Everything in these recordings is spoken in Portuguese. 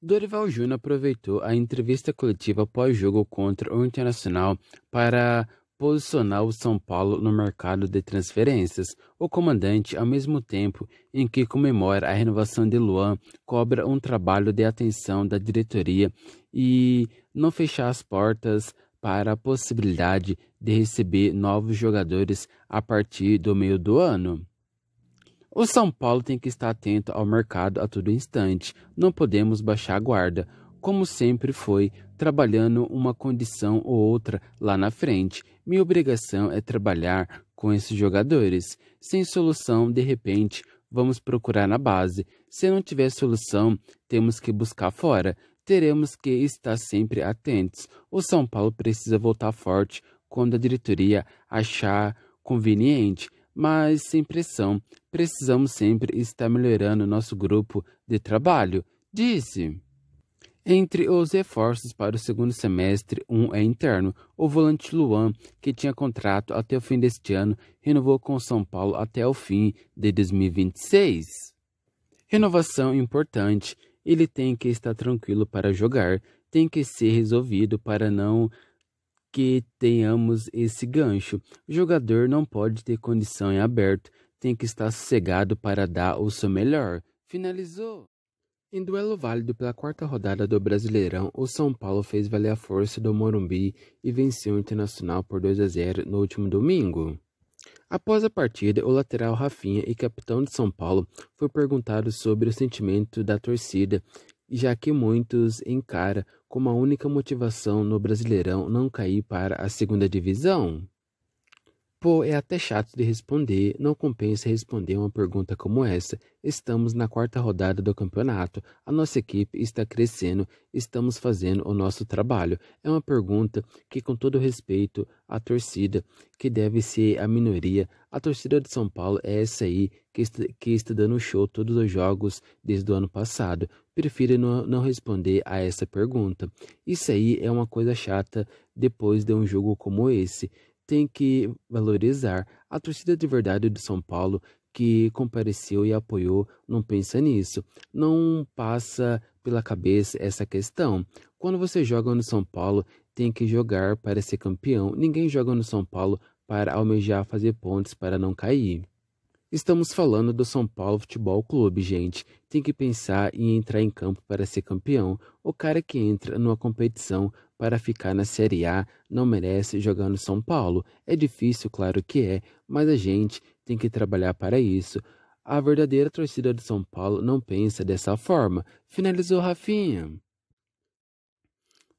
Dorival Júnior aproveitou a entrevista coletiva pós-jogo contra o Internacional para posicionar o São Paulo no mercado de transferências. O comandante, ao mesmo tempo em que comemora a renovação de Luan, cobra um trabalho de atenção da diretoria e não fechar as portas para a possibilidade de receber novos jogadores a partir do meio do ano. O São Paulo tem que estar atento ao mercado a todo instante. Não podemos baixar a guarda, como sempre foi, trabalhando uma condição ou outra lá na frente. Minha obrigação é trabalhar com esses jogadores. Sem solução, de repente, vamos procurar na base. Se não tiver solução, temos que buscar fora. Teremos que estar sempre atentos. O São Paulo precisa voltar forte quando a diretoria achar conveniente mas sem pressão. Precisamos sempre estar melhorando nosso grupo de trabalho, disse. Entre os reforços para o segundo semestre, um é interno. O volante Luan, que tinha contrato até o fim deste ano, renovou com São Paulo até o fim de 2026. Renovação importante. Ele tem que estar tranquilo para jogar, tem que ser resolvido para não que tenhamos esse gancho. O jogador não pode ter condição em aberto, tem que estar sossegado para dar o seu melhor. Finalizou. Em duelo válido pela quarta rodada do Brasileirão, o São Paulo fez valer a força do Morumbi e venceu o Internacional por 2 a 0 no último domingo. Após a partida, o lateral Rafinha e capitão de São Paulo foi perguntado sobre o sentimento da torcida já que muitos encara como a única motivação no Brasileirão não cair para a segunda divisão. Pô, é até chato de responder, não compensa responder uma pergunta como essa. Estamos na quarta rodada do campeonato, a nossa equipe está crescendo, estamos fazendo o nosso trabalho. É uma pergunta que, com todo respeito à torcida, que deve ser a minoria, a torcida de São Paulo é essa aí que está, que está dando show todos os jogos desde o ano passado. Prefiro não, não responder a essa pergunta. Isso aí é uma coisa chata depois de um jogo como esse tem que valorizar a torcida de verdade do São Paulo que compareceu e apoiou, não pensa nisso. Não passa pela cabeça essa questão. Quando você joga no São Paulo, tem que jogar para ser campeão. Ninguém joga no São Paulo para almejar fazer pontes para não cair. Estamos falando do São Paulo Futebol Clube, gente. Tem que pensar em entrar em campo para ser campeão. O cara que entra numa competição para ficar na Série A não merece jogar no São Paulo. É difícil, claro que é, mas a gente tem que trabalhar para isso. A verdadeira torcida do São Paulo não pensa dessa forma. Finalizou Rafinha.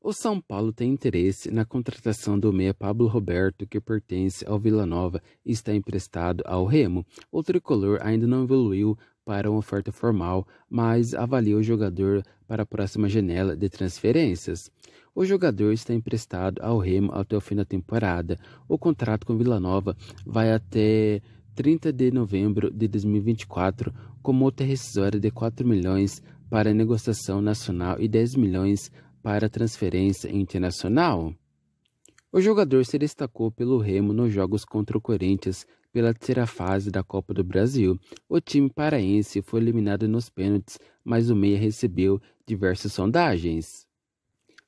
O São Paulo tem interesse na contratação do meia Pablo Roberto, que pertence ao Vila Nova e está emprestado ao Remo. O tricolor ainda não evoluiu para uma oferta formal, mas avalia o jogador para a próxima janela de transferências. O jogador está emprestado ao Remo até o fim da temporada. O contrato com Vila Nova vai até 30 de novembro de 2024, com multa rescisória de 4 milhões para negociação nacional e 10 milhões para transferência internacional. O jogador se destacou pelo Remo nos jogos contra o Corinthians pela terceira fase da Copa do Brasil. O time paraense foi eliminado nos pênaltis, mas o meia recebeu diversas sondagens.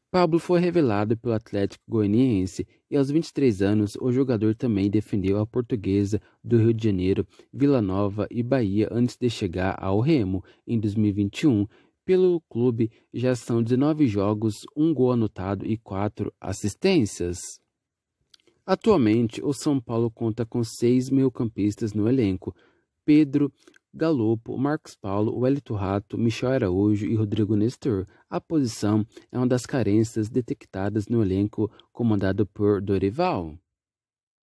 Pablo foi revelado pelo Atlético Goianiense e aos 23 anos o jogador também defendeu a Portuguesa do Rio de Janeiro, Vila Nova e Bahia antes de chegar ao Remo em 2021, pelo clube, já são 19 jogos, um gol anotado e quatro assistências. Atualmente, o São Paulo conta com seis meio-campistas no elenco: Pedro, Galopo, Marcos Paulo, Wellington Rato, Michel Araújo e Rodrigo Nestor. A posição é uma das carências detectadas no elenco comandado por Dorival.